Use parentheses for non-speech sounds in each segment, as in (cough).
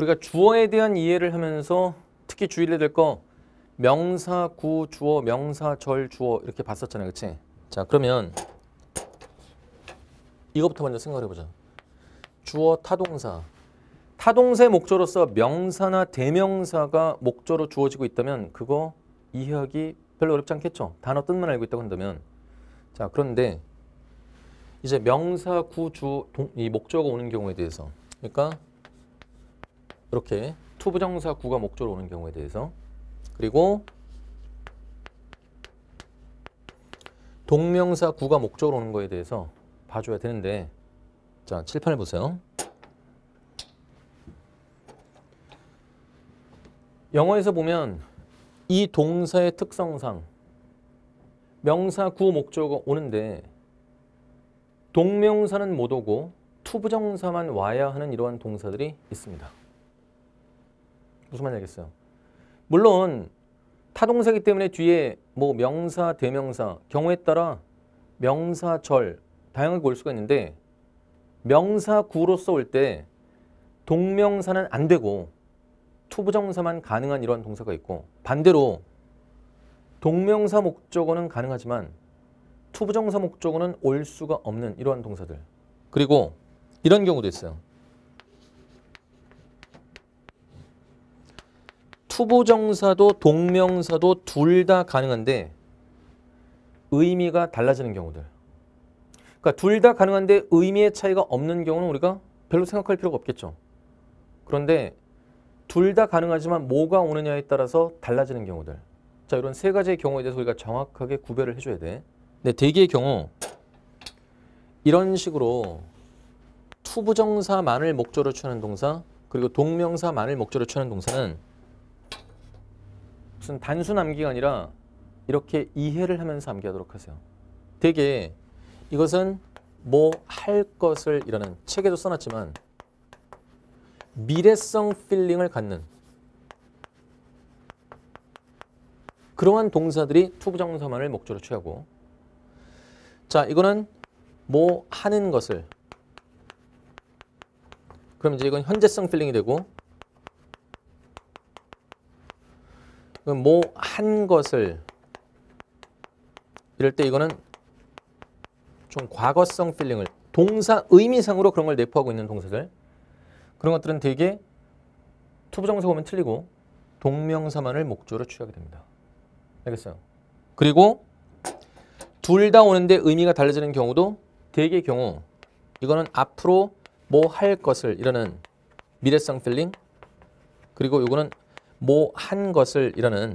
우리가 주어에 대한 이해를 하면서 특히 주의를 해야 될 거 명사, 구, 주어, 명사, 절, 주어 이렇게 봤었잖아요. 그렇 자, 그러면 이것부터 먼저 생각해 보자. 주어 타동사. 타동사의 목적로서 명사나 대명사가 목적로 주어지고 있다면 그거 이해하기 별로 어렵지 않겠죠. 단어 뜻만 알고 있다고 한다면. 자, 그런데 이제 명사, 구, 주, 동, 이목적가 오는 경우에 대해서. 그러니까 이렇게 투부정사 구가 목적으로 오는 경우에 대해서 그리고 동명사 구가 목적으로 오는 거에 대해서 봐줘야 되는데 자 칠판을 보세요. 영어에서 보면 이 동사의 특성상 명사 구 목적어 오는데 동명사는 못 오고 투부정사만 와야 하는 이러한 동사들이 있습니다. 무슨 말 알겠어요? 물론 타동사기 때문에 뒤에 뭐 명사, 대명사, 경우에 따라 명사절 다양하게 올 수가 있는데 명사구로서 올때 동명사는 안 되고 투부정사만 가능한 이런 동사가 있고 반대로 동명사 목적어는 가능하지만 투부정사 목적어는 올 수가 없는 이러한 동사들 그리고 이런 경우도 있어요. 후부정사도 동명사도 둘 다 가능한데 의미가 달라지는 경우들. 그러니까 둘 다 가능한데 의미의 차이가 없는 경우는 우리가 별로 생각할 필요가 없겠죠. 그런데 둘 다 가능하지만 뭐가 오느냐에 따라서 달라지는 경우들. 자, 이런 세 가지의 경우에 대해서 우리가 정확하게 구별을 해줘야 돼. 근데 대개의 경우 이런 식으로 투부정사만을 목적으로 취하는 동사 그리고 동명사만을 목적으로 취하는 동사는 무슨 단순 암기가 아니라 이렇게 이해를 하면서 암기하도록 하세요. 되게 이것은 뭐 할 것을 이라는 책에도 써놨지만 미래성 필링을 갖는 그러한 동사들이 투부정사만을 목적으로 취하고 자 이거는 뭐 하는 것을 그럼 이제 이건 현재성 필링이 되고 그럼 뭐한 것을 이럴 때 이거는 좀 과거성 필링을 동사 의미상으로 그런 걸 내포하고 있는 동사들 그런 것들은 되게 투부정사 보면 틀리고 동명사만을 목조로 취하게 됩니다. 알겠어요? 그리고 둘 다 오는데 의미가 달라지는 경우도 대개 경우 이거는 앞으로 뭐 할 것을 이러는 미래성 필링 그리고 이거는 뭐한 것을 이러는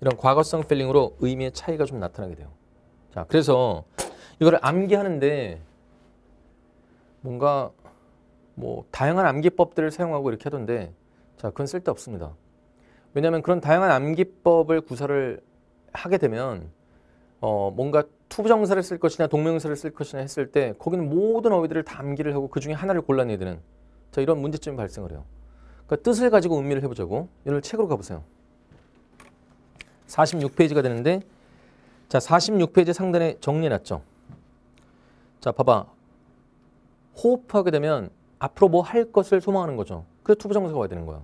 이런 과거성 필링으로 의미의 차이가 좀 나타나게 돼요. 자, 그래서 이거를 암기하는데 뭔가 뭐 다양한 암기법들을 사용하고 이렇게 하던데 자, 그건 쓸데없습니다. 왜냐하면 그런 다양한 암기법을 구사를 하게 되면 어, 뭔가 투부정사를 쓸 것이나 동명사를 쓸 것이나 했을 때 거기는 모든 어휘들을 다 암기를 하고 그 중에 하나를 골라내야 되는 자, 이런 문제점이 발생을 해요. 그러니까 뜻을 가지고 음미를 해보자고. 이걸 책으로 가보세요. 46페이지가 되는데 자 46페이지 상단에 정리해놨죠. 자 봐봐. 호흡하게 되면 앞으로 뭐 할 것을 소망하는 거죠. 그래서 투부정사가 와야 되는 거야.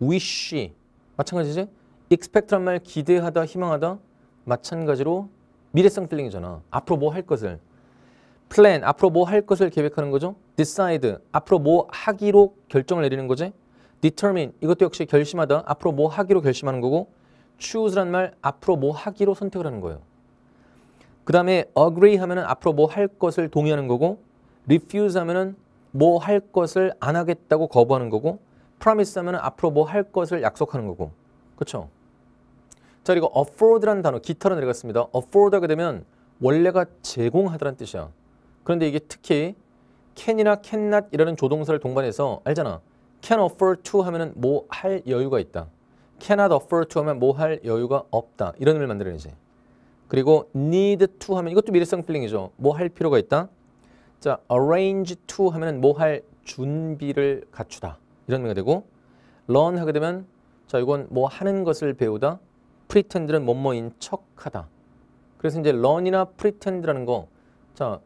wish 마찬가지지? expect란 말 기대하다 희망하다 마찬가지로 미래성 뜰링이잖아. 앞으로 뭐 할 것을 plan 앞으로 뭐 할 것을 계획하는 거죠. decide 앞으로 뭐 하기로 결정을 내리는 거지. determine 이것도 역시 결심하다 앞으로 뭐 하기로 결심하는 거고 choose란 말 앞으로 뭐 하기로 선택을 하는 거예요. 그 다음에 agree 하면은 앞으로 뭐 할 것을 동의하는 거고 refuse 하면은 뭐 할 것을 안 하겠다고 거부하는 거고 promise 하면은 앞으로 뭐 할 것을 약속하는 거고 그렇죠? 자 그리고 afford라는 단어 기타로 내려갔습니다. afford 하게 되면 원래가 제공하다라는 뜻이야. 그런데 이게 특히 can이나 cannot 이라는 조동사를 동반해서 알잖아. can afford to 하면은 뭐할 여유가 있다. cannot afford to 하면 뭐 할 여유가 없다. 이런 의미를 만들어내지. 그리고 need to 하면 이것도 미래성 필링이죠. 뭐 할 필요가 있다. 자, arrange to 하면은 뭐할 준비를 갖추다. 이런 의미가 되고 learn 하게 되면 자, 이건 뭐 하는 것을 배우다. pretend는 뭐뭐인 척하다. 그래서 이제 learn이나 pretend라는 거 자,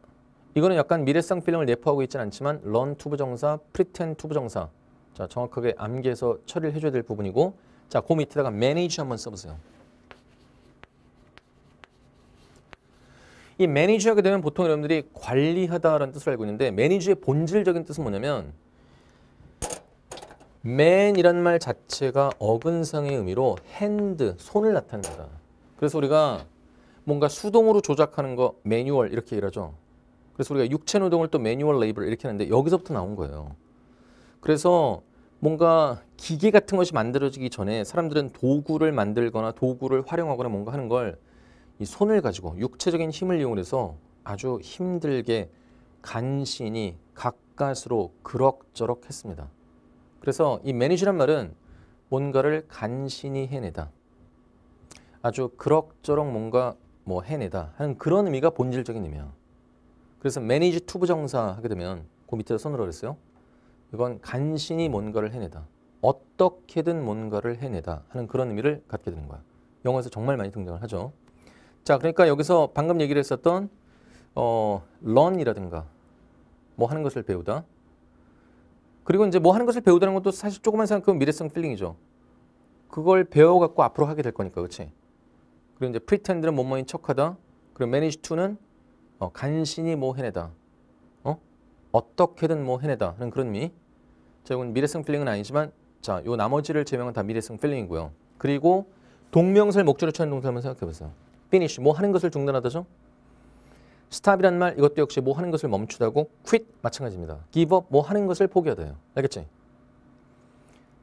이거는 약간 미래성 필름을 내포하고 있지는 않지만 learn to 부정사, pretend to 부정사 자, 정확하게 암기해서 처리를 해줘야 될 부분이고 자, 그 밑에다가 manage 한번 써보세요. 이 manage 하게 되면 보통 여러분들이 관리하다라는 뜻을 알고 있는데 manage의 본질적인 뜻은 뭐냐면 man이란 말 자체가 어근상의 의미로 hand, 손을 나타냅니다. 그래서 우리가 뭔가 수동으로 조작하는 거 매뉴얼 이렇게 일하죠. 그래서 우리가 육체 노동을 또 매뉴얼 레이블 이렇게 하는데 여기서부터 나온 거예요. 그래서 뭔가 기계 같은 것이 만들어지기 전에 사람들은 도구를 만들거나 도구를 활용하거나 뭔가 하는 걸 이 손을 가지고 육체적인 힘을 이용해서 아주 힘들게 간신히 가까스로 그럭저럭 했습니다. 그래서 이 매니지란 말은 뭔가를 간신히 해내다. 아주 그럭저럭 뭔가 뭐 해내다 하는 그런 의미가 본질적인 의미야. 그래서 매니지 투부 정사 하게 되면 그 밑에다 손으로 그랬어요. 이건 간신히 뭔가를 해내다. 어떻게든 뭔가를 해내다 하는 그런 의미를 갖게 되는 거야. 영어에서 정말 많이 등장을 하죠. 자, 그러니까 여기서 방금 얘기를 했었던 어, learn이라든가 뭐 하는 것을 배우다. 그리고 이제 뭐 하는 것을 배우다는 것도 사실 조금만 생각하면 미래성 필링이죠. 그걸 배워갖고 앞으로 하게 될 거니까, 그렇지? 그리고 이제 pretend는 뭐뭐인 척하다. 그리고 manage to는 어, 간신히 뭐 해내다. 어? 어떻게든 뭐 해내다 하는 그런 의미. 자, 이건 미래성 필링은 아니지만 자, 요 나머지를 제외하다 미래성 필링이고요. 그리고 동명사를 목적으로 취하는 동사 한번 생각해 보세요. finish 뭐 하는 것을 중단하다죠? stop이란 말 이것도 역시 뭐 하는 것을 멈추다고 quit 마찬가지입니다. give up 뭐 하는 것을 포기하다요. 알겠지?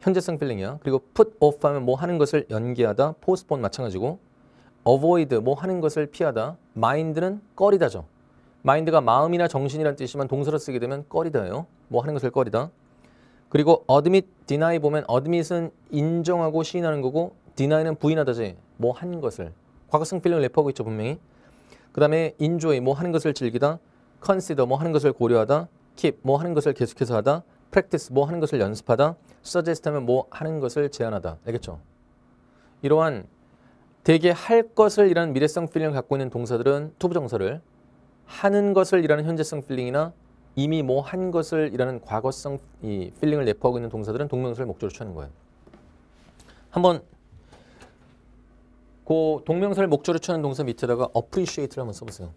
현재성 필링이야. 그리고 put off 하면 뭐 하는 것을 연기하다, postpone 마찬가지고 avoid 뭐 하는 것을 피하다, mind는 꺼리다죠. 마인드가 마음이나 정신이란 뜻이지만 동사로 쓰게 되면 꺼리다요뭐 하는 것을 꺼리다. 그리고 admit, deny 보면 admit은 인정하고 시인하는 거고 deny는 부인하다지 뭐 한 것을 과거성 필름을 내포하고 있죠 분명히 그 다음에 enjoy 뭐 하는 것을 즐기다 consider 뭐 하는 것을 고려하다 keep 뭐 하는 것을 계속해서 하다 practice 뭐 하는 것을 연습하다 suggest 하면 뭐 하는 것을 제안하다 알겠죠? 이러한 대개 할 것을 이라는 미래성 필링을 갖고 있는 동사들은 투부정서를 하는 것을 이라는 현재성 필링이나 이미 뭐 한 것을 이라는 과거성 이 필링을 내포하고 있는 동사들은 동명사를 목적으로 취하는 거예요. 한번 그 동명사를 목적으로 취하는 동사 밑에다가 appreciate를 한번 써보세요.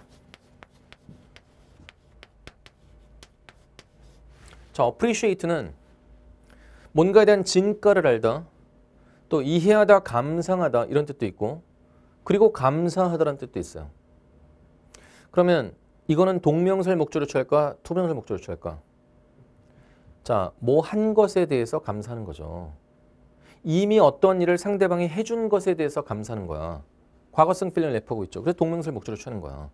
자, appreciate는 뭔가에 대한 진가를 알다, 또 이해하다, 감상하다 이런 뜻도 있고 그리고 감사하다라는 뜻도 있어요. 그러면 이거는 동명설 목적으로 취할까? 투명설 목적으로 취할까? 자, 뭐 한 것에 대해서 감사하는 거죠. 이미 어떤 일을 상대방이 해준 것에 대해서 감사하는 거야. 과거성 필름을 내포하고 있죠. 그래서 동명설 목적으로 취하는 거야.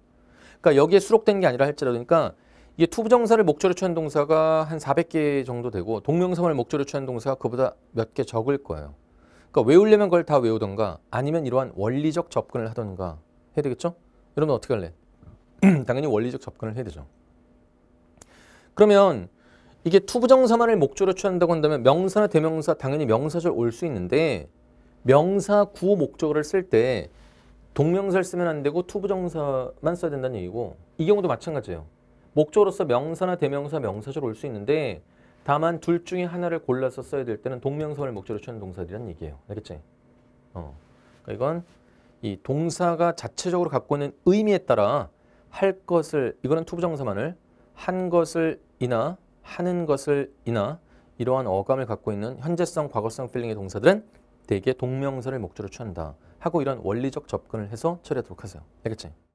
그러니까 여기에 수록된 게 아니라 할지라도 그러니까 이게 투부정사를 목적으로 취한 동사가 한 400개 정도 되고 동명성을 목적으로 취한 동사가 그보다 몇 개 적을 거예요. 그러니까 외우려면 그걸 다 외우던가 아니면 이러한 원리적 접근을 하던가 해야 되겠죠? 여러분 어떻게 할래? (clears throat) 당연히 원리적 접근을 해야 되죠. 그러면 이게 투부정사만을 목조로 취한다고 한다면 명사나 대명사 당연히 명사절 올 수 있는데 명사 구 목적어를 쓸 때 동명사를 쓰면 안 되고 투부정사만 써야 된다는 얘기고 이 경우도 마찬가지예요. 목적으로서 명사나 대명사, 명사절 올 수 있는데 다만 둘 중에 하나를 골라서 써야 될 때는 동명사를 목적으로 취하는 동사들이란 얘기예요. 알겠지? 어. 그러니까 이건 이 동사가 자체적으로 갖고 있는 의미에 따라 할 것을 이거는 투부정사만을 한 것을 이나 하는 것을 이나 이러한 어감을 갖고 있는 현재성, 과거성 필링의 동사들은 대개 동명사를 목적으로 취한다 하고 이런 원리적 접근을 해서 처리하도록 하세요. 알겠지?